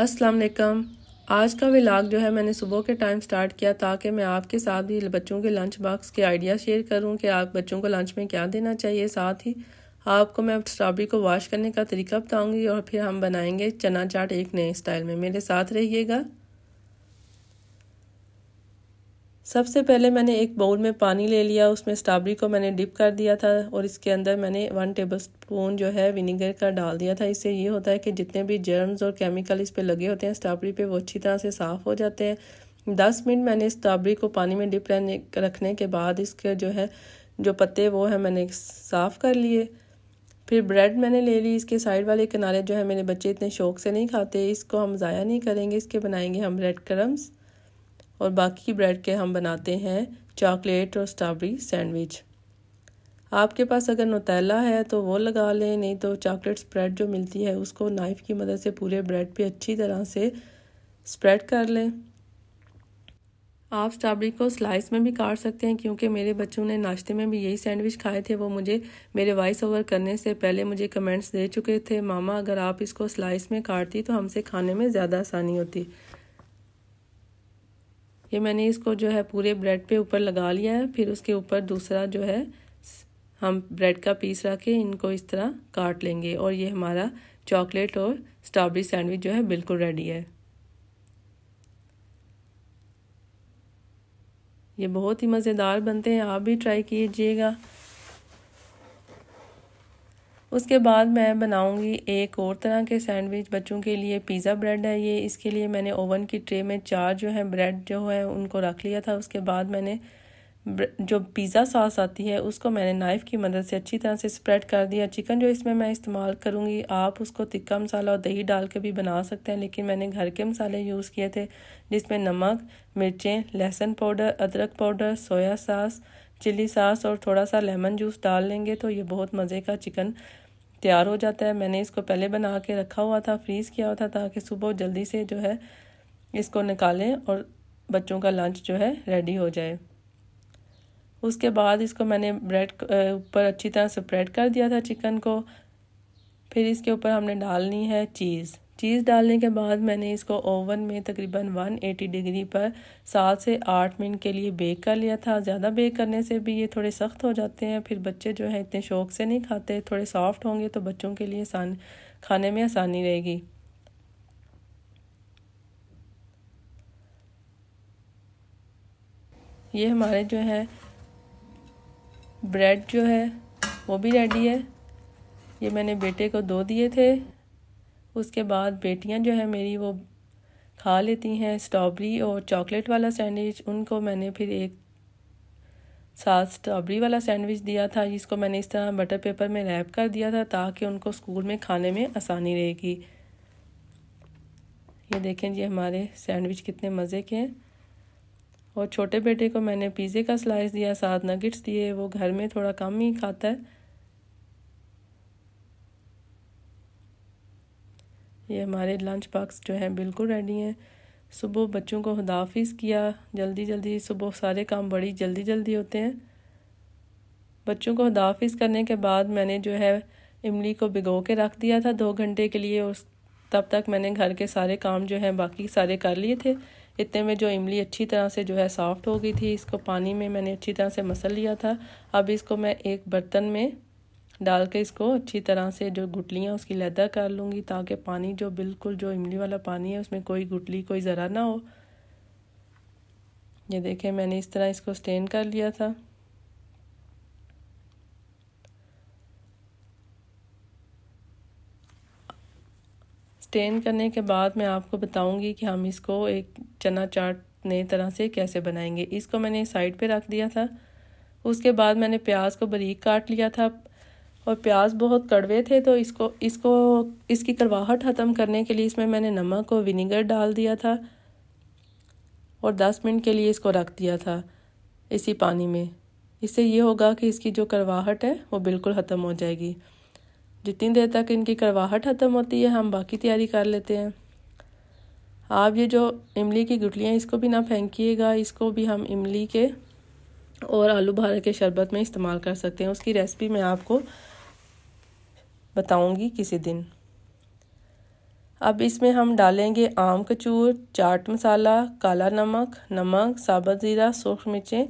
अस्सलाम वालेकुम आज का विलाग जो है मैंने सुबह के टाइम स्टार्ट किया ताकि मैं आपके साथ भी बच्चों के लंच बॉक्स के आइडिया शेयर करूं कि आप बच्चों को लंच में क्या देना चाहिए साथ ही आपको मैं स्ट्रॉबेरी को वॉश करने का तरीका बताऊंगी और फिर हम बनाएंगे चना चाट एक नए स्टाइल में मेरे साथ रहिएगा सबसे पहले मैंने एक बाउल में पानी ले लिया उसमें स्ट्रॉबेरी को मैंने डिप कर दिया था और इसके अंदर मैंने वन टेबल स्पून जो है विनीगर का डाल दिया था इससे ये होता है कि जितने भी जर्म्स और केमिकल इस पर लगे होते हैं स्ट्रॉबेरी पे वो अच्छी तरह से साफ़ हो जाते हैं दस मिनट मैंने स्ट्रॉबेरी को पानी में डिप रहने रखने के बाद इसके जो है जो पत्ते वो है मैंने साफ़ कर लिए फिर ब्रेड मैंने ले ली इसके साइड वाले किनारे जो है मेरे बच्चे इतने शौक से नहीं खाते इसको हम ज़ाया नहीं करेंगे इसके बनाएंगे हम ब्रेड क्रम्स और बाकी ब्रेड के हम बनाते हैं चॉकलेट और स्ट्रॉबेरी सैंडविच आपके पास अगर नोतैला है तो वो लगा लें नहीं तो चॉकलेट स्प्रेड जो मिलती है उसको नाइफ़ की मदद से पूरे ब्रेड पे अच्छी तरह से स्प्रेड कर लें आप स्ट्रॉबेरी को स्लाइस में भी काट सकते हैं क्योंकि मेरे बच्चों ने नाश्ते में भी यही सैंडविच खाए थे वो मुझे मेरे वॉइस ओवर करने से पहले मुझे कमेंट्स दे चुके थे मामा अगर आप इसको स्लाइस में काटती तो हमसे खाने में ज़्यादा आसानी होती ये मैंने इसको जो है पूरे ब्रेड पे ऊपर लगा लिया है फिर उसके ऊपर दूसरा जो है हम ब्रेड का पीस रख के इनको इस तरह काट लेंगे और ये हमारा चॉकलेट और स्ट्रॉबेरी सैंडविच जो है बिल्कुल रेडी है ये बहुत ही मज़ेदार बनते हैं आप भी ट्राई कीजिएगा उसके बाद मैं बनाऊंगी एक और तरह के सैंडविच बच्चों के लिए पिज़्ज़ा ब्रेड है ये इसके लिए मैंने ओवन की ट्रे में चार जो है ब्रेड जो है उनको रख लिया था उसके बाद मैंने जो पिज़्ज़ा सॉस आती है उसको मैंने नाइफ़ की मदद से अच्छी तरह से स्प्रेड कर दिया चिकन जो इसमें मैं इस्तेमाल करूँगी आप उसको तिक्का मसाला और दही डाल के भी बना सकते हैं लेकिन मैंने घर के मसाले यूज़ किए थे जिसमें नमक मिर्चें लहसुन पाउडर अदरक powder soya sauce chilli sauce और थोड़ा सा लेमन जूस डाल लेंगे तो ये बहुत मज़े का चिकन तैयार हो जाता है मैंने इसको पहले बना के रखा हुआ था फ्रीज़ किया हुआ था ताकि सुबह जल्दी से जो है इसको निकालें और बच्चों का लंच जो है रेडी हो जाए उसके बाद इसको मैंने ब्रेड ऊपर अच्छी तरह स्प्रेड कर दिया था चिकन को फिर इसके ऊपर हमने डालनी है चीज़ चीज़ डालने के बाद मैंने इसको ओवन में तकरीबन 180 डिग्री पर सात से आठ मिनट के लिए बेक कर लिया था ज़्यादा बेक करने से भी ये थोड़े सख्त हो जाते हैं फिर बच्चे जो हैं इतने शौक़ से नहीं खाते थोड़े सॉफ्ट होंगे तो बच्चों के लिए आसान खाने में आसानी रहेगी ये हमारे जो है ब्रेड जो है वो भी रेडी है ये मैंने बेटे को दो दिए थे उसके बाद बेटियाँ जो है मेरी वो खा लेती हैं स्ट्रॉबेरी और चॉकलेट वाला सैंडविच उनको मैंने फिर एक साथ स्ट्रॉबेरी वाला सैंडविच दिया था जिसको मैंने इस तरह बटर पेपर में रैप कर दिया था ताकि उनको स्कूल में खाने में आसानी रहेगी ये देखें जी हमारे सैंडविच कितने मज़े के हैं और छोटे बेटे को मैंने पिज़्ज़े का स्लाइस दिया साथ नगेट्स दिए वो घर में थोड़ा कम ही खाता है ये हमारे लंच बॉक्स जो हैं बिल्कुल रेडी हैं सुबह बच्चों को हदाफिज़ किया जल्दी जल्दी सुबह सारे काम बड़ी जल्दी जल्दी होते हैं बच्चों को हदाफिज़ करने के बाद मैंने जो है इमली को भिगो के रख दिया था दो घंटे के लिए और तब तक मैंने घर के सारे काम जो हैं बाकी सारे कर लिए थे इतने में जो इमली अच्छी तरह से जो है सॉफ़्ट हो गई थी इसको पानी में मैंने अच्छी तरह से मसल लिया था अब इसको मैं एक बर्तन में डाल के इसको अच्छी तरह से जो गुटलियाँ उसकी लदा कर लूँगी ताकि पानी जो बिल्कुल जो इमली वाला पानी है उसमें कोई गुटली कोई ज़रा ना हो ये देखें मैंने इस तरह इसको स्टेन कर लिया था स्टेन करने के बाद मैं आपको बताऊंगी कि हम इसको एक चना चाट नए तरह से कैसे बनाएंगे इसको मैंने साइड पे रख दिया था उसके बाद मैंने प्याज को बारीक काट लिया था और प्याज बहुत कड़वे थे तो इसको इसको इसकी कड़वाहट ख़त्म करने के लिए इसमें मैंने नमक और विनीगर डाल दिया था और दस मिनट के लिए इसको रख दिया था इसी पानी में इससे ये होगा कि इसकी जो करवाहट है वो बिल्कुल ख़त्म हो जाएगी जितनी देर तक इनकी करवाहट ख़त्म होती है हम बाकी तैयारी कर लेते हैं आप ये जो इमली की गुटलियाँ इसको भी ना फेंकीेगा इसको भी हम इमली के और आलू भार के शरबत में इस्तेमाल कर सकते हैं उसकी रेसिपी मैं आपको बताऊंगी किसी दिन अब इसमें हम डालेंगे आम कचूर चाट मसाला काला नमक नमक साबुत ज़ीरा सूख मिर्चें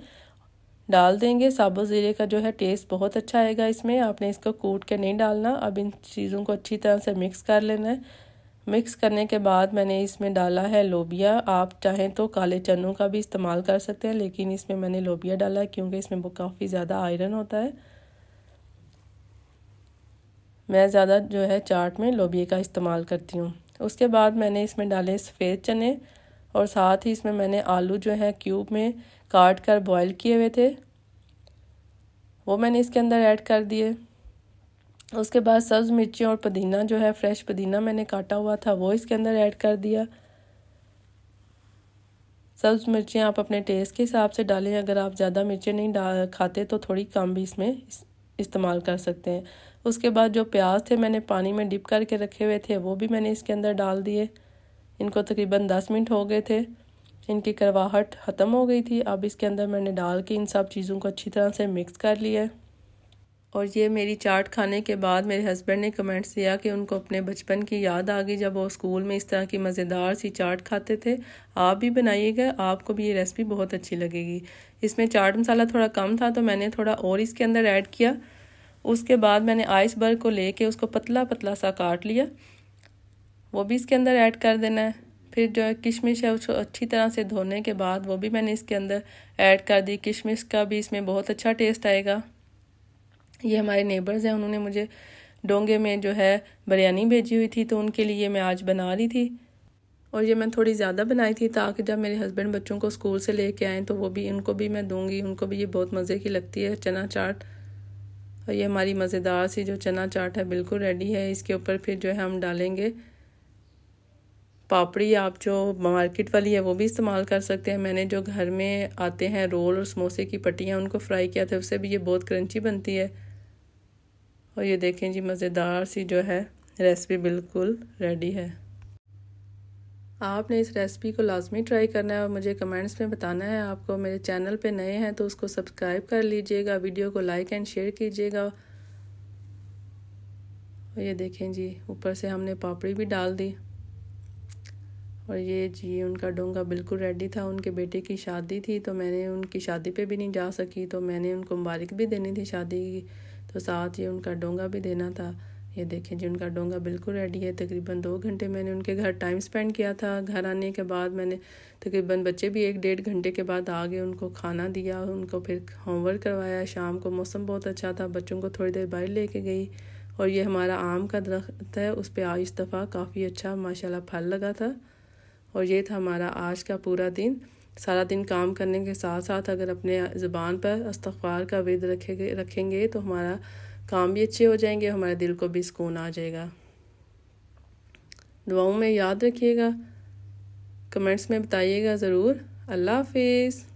डाल देंगे साबुत ज़ीरे का जो है टेस्ट बहुत अच्छा आएगा इसमें आपने इसको कूट के नहीं डालना अब इन चीज़ों को अच्छी तरह से मिक्स कर लेना है मिक्स करने के बाद मैंने इसमें डाला है लोबिया आप चाहें तो काले चनों का भी इस्तेमाल कर सकते हैं लेकिन इसमें मैंने लोबिया डाला है क्योंकि इसमें काफ़ी ज़्यादा आयरन होता है मैं ज़्यादा जो है चाट में लोबिया का इस्तेमाल करती हूँ उसके बाद मैंने इसमें डाले सफ़ेद चने और साथ ही इसमें मैंने आलू जो है क्यूब में काट कर बॉयल किए हुए थे वो मैंने इसके अंदर ऐड कर दिए उसके बाद सब्ज़ मिर्ची और पुदीना जो है फ्रेश पुदीना मैंने काटा हुआ था वो इसके अंदर ऐड कर दिया सब्ज़ मिर्चियाँ आप अपने टेस्ट के हिसाब से डालें अगर आप ज़्यादा मिर्ची नहीं डाल खाते तो थोड़ी कम भी इसमें इस्तेमाल कर सकते हैं उसके बाद जो प्याज थे मैंने पानी में डिप करके रखे हुए थे वो भी मैंने इसके अंदर डाल दिए इनको तकरीबन दस मिनट हो गए थे इनकी करवाहट ख़त्म हो गई थी अब इसके अंदर मैंने डाल के इन सब चीज़ों को अच्छी तरह से मिक्स कर लिया और ये मेरी चाट खाने के बाद मेरे हस्बैंड ने कमेंट्स दिया कि उनको अपने बचपन की याद आ गई जब वो स्कूल में इस तरह की मज़ेदार सी चाट खाते थे आप भी बनाइएगा आपको भी ये रेसिपी बहुत अच्छी लगेगी इसमें चाट मसाला थोड़ा कम था तो मैंने थोड़ा और इसके अंदर ऐड किया उसके बाद मैंने आइसबर्ग को लेके उसको पतला पतला सा काट लिया वो भी इसके अंदर ऐड कर देना है फिर जो है किशमिश है उसको अच्छी तरह से धोने के बाद वो भी मैंने इसके अंदर ऐड कर दी किशमिश का भी इसमें बहुत अच्छा टेस्ट आएगा ये हमारे नेबर्स हैं उन्होंने मुझे डोंगे में जो है बिरयानी भेजी हुई थी तो उनके लिए मैं आज बना रही थी और ये मैं थोड़ी ज़्यादा बनाई थी ताकि जब मेरे हस्बैंड बच्चों को स्कूल से लेके आएँ तो वो भी उनको भी मैं दूंगी उनको भी ये बहुत मज़े की लगती है चना चाट और ये हमारी मज़ेदार सी जो चना चाट है बिल्कुल रेडी है इसके ऊपर फिर जो है हम डालेंगे पापड़ी आप जो मार्केट वाली है वो भी इस्तेमाल कर सकते हैं मैंने जो घर में आते हैं रोल और समोसे की पट्टियाँ उनको फ्राई किया था उससे भी ये बहुत क्रंची बनती है और ये देखें जी मज़ेदार सी जो है रेसिपी बिल्कुल रेडी है आपने इस रेसिपी को लाजमी ट्राई करना है और मुझे कमेंट्स में बताना है आपको मेरे चैनल पे नए हैं तो उसको सब्सक्राइब कर लीजिएगा वीडियो को लाइक एंड शेयर कीजिएगा और ये देखें जी ऊपर से हमने पापड़ी भी डाल दी और ये जी उनका डोंगा बिल्कुल रेडी था उनके बेटे की शादी थी तो मैंने उनकी शादी पे भी नहीं जा सकी तो मैंने उनको मुबारक भी देनी थी शादी की तो साथ ये उनका डोंगा भी देना था ये देखें जी उनका डोंगा बिल्कुल रेडी है तकरीबन दो घंटे मैंने उनके घर टाइम स्पेंड किया था घर आने के बाद मैंने तकरीबन बच्चे भी एक डेढ़ घंटे के बाद आ गए उनको खाना दिया उनको फिर होमवर्क करवाया शाम को मौसम बहुत अच्छा था बच्चों को थोड़ी देर बाहर लेके गई और ये हमारा आम का दरख्त है उस पर आज दफ़ा काफ़ी अच्छा माशाला फल लगा था और ये था हमारा आज का पूरा दिन सारा दिन काम करने के साथ साथ अगर अपने ज़बान पर अस्तवार का वेद रखेंगे रखेंगे तो हमारा काम भी अच्छे हो जाएंगे हमारे दिल को भी सुकून आ जाएगा दुआओं में याद रखिएगा कमेंट्स में बताइएगा ज़रूर अल्लाह हाफिज़